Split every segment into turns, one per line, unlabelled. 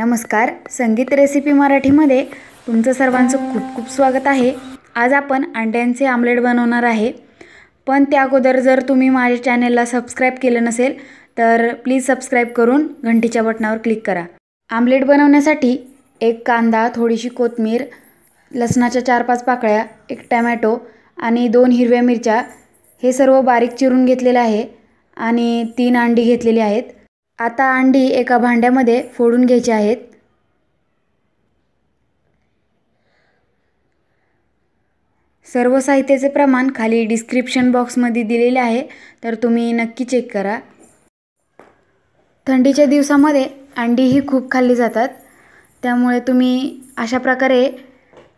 नमस्कार संगीत रेसिपी मराठीमध्ये तुमचं सर्वांचं खूप खूप स्वागत आहे आज आपण अंड्यांचे आमलेट बनवणार आहे पण त्या अगोदर जर तुम्ही माझ्या चॅनेलला सबस्क्राईब केलं नसेल तर प्लीज सबस्क्राईब करून घंटीच्या बटनावर क्लिक करा आमलेट बनवण्यासाठी एक कांदा थोडीशी कोथमीर लसणाच्या चार पाच पाकळ्या एक टमॅटो आणि दोन हिरव्या मिरच्या हे सर्व बारीक चिरून घेतलेलं आहे आणि तीन अंडी घेतलेली आहेत आता अंडी एका भांड्यामध्ये फोडून घ्यायची आहेत सर्व साहित्याचे प्रमाण खाली डिस्क्रिप्शन बॉक्समध्ये दिलेले आहे तर तुम्ही नक्की चेक करा थंडीच्या दिवसामध्ये अंडी ही खूप खाल्ली जातात त्यामुळे तुम्ही अशा प्रकारे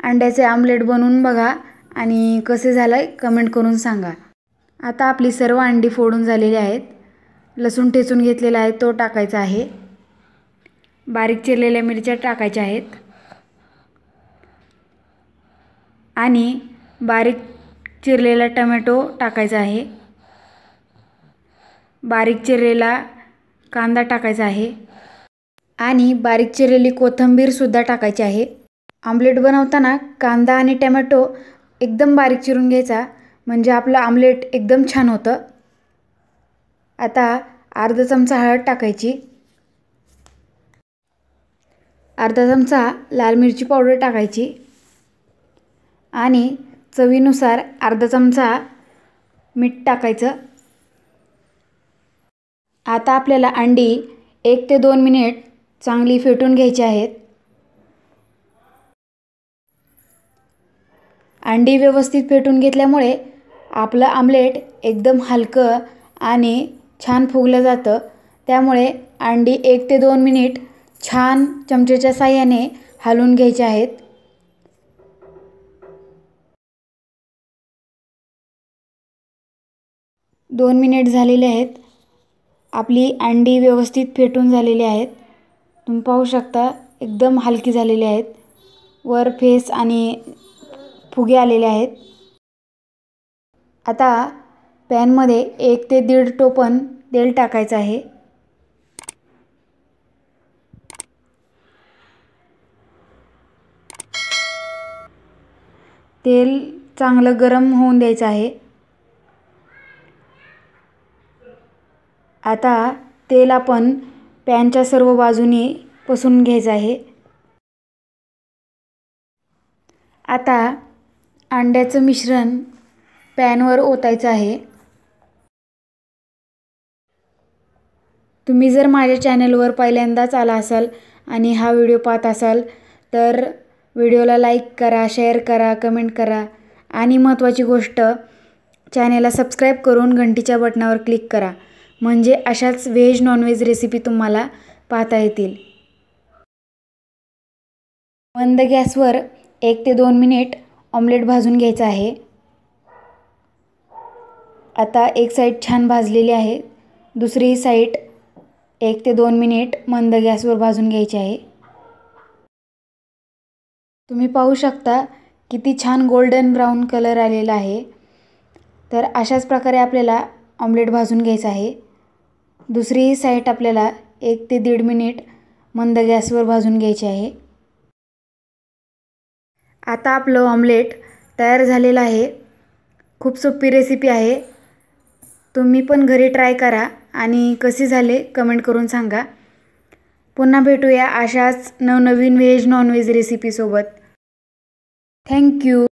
अंड्याचे आमलेट बनवून बघा आणि कसे झालं कमेंट करून सांगा आता आपली सर्व अंडी फोडून झालेली आहेत लसूण ठेचून घेतलेला आहे तो टाकायचा आहे बारीक चिरलेल्या मिरच्या टाकायच्या आहेत आणि बारीक चिरलेला टमॅटो टाकायचा आहे बारीक चिरलेला कांदा टाकायचा आहे आणि बारीक चिरलेली कोथंबीरसुद्धा टाकायची आहे आमलेट बनवताना कांदा आणि टमॅटो एकदम बारीक चिरून घ्यायचा म्हणजे आपलं आमलेट एकदम छान होतं आता अर्धा चमचा हळद टाकायची अर्धा चमचा लाल मिरची पावडर टाकायची आणि चवीनुसार अर्धा चमचा मीठ टाकायचं आता आपल्याला अंडी एक ते दोन मिनिट चांगली फेटून घ्यायची आहेत अंडी व्यवस्थित फेटून घेतल्यामुळे आपलं आमलेट एकदम हलकं आणि छान फुगलं जातं त्यामुळे अंडी एक ते दोन मिनिट छान चमचेच्या साह्याने हलवून घ्यायचे आहेत दोन मिनिट झालेले आहेत आपली अंडी व्यवस्थित फेटून झालेली आहेत तुम्ही पाहू शकता एकदम हलकी झालेली आहेत वर फेस आणि फुगे आलेले आहेत आता पॅनमध्ये एक ते दीड टोपण तेल टाकायचं आहे तेल चांगलं गरम होऊन द्यायचं आहे आता तेल आपण पॅनच्या सर्व बाजूने पसून घ्यायचं आहे आता अंड्याचं मिश्रण पॅनवर ओतायचं आहे तुम्ही जर माझ्या चॅनलवर पहिल्यांदाच आला असाल आणि हा व्हिडिओ पाहत असाल तर व्हिडिओला लाईक करा शेअर करा कमेंट करा आणि महत्त्वाची गोष्ट चॅनेलला सबस्क्राईब करून घंटीच्या बटनावर क्लिक करा म्हणजे अशाच व्हेज नॉनव्हेज रेसिपी तुम्हाला पाहता येतील मंद गॅसवर एक ते दोन मिनिट ऑमलेट भाजून घ्यायचं आहे आता एक साईड छान भाजलेली आहे दुसरी साईड एक ते दोन मिनिट मंद गॅसवर भाजून घ्यायचे आहे तुम्ही पाहू शकता किती छान गोल्डन ब्राऊन कलर आलेला आहे तर अशाच प्रकारे आपल्याला ऑमलेट भाजून घ्यायचं आहे दुसरीही साईट आपल्याला एक ते दीड मिनिट मंद गॅसवर भाजून घ्यायची आहे आता आपलं ऑमलेट तयार झालेलं आहे खूप सोपी रेसिपी आहे तुम्ही पण घरी ट्राय करा आणि कसे झाले कमेंट करून सांगा पुन्हा भेटूया अशाच नवनवीन व्हेज नॉनव्हेज रेसिपीसोबत थँक्यू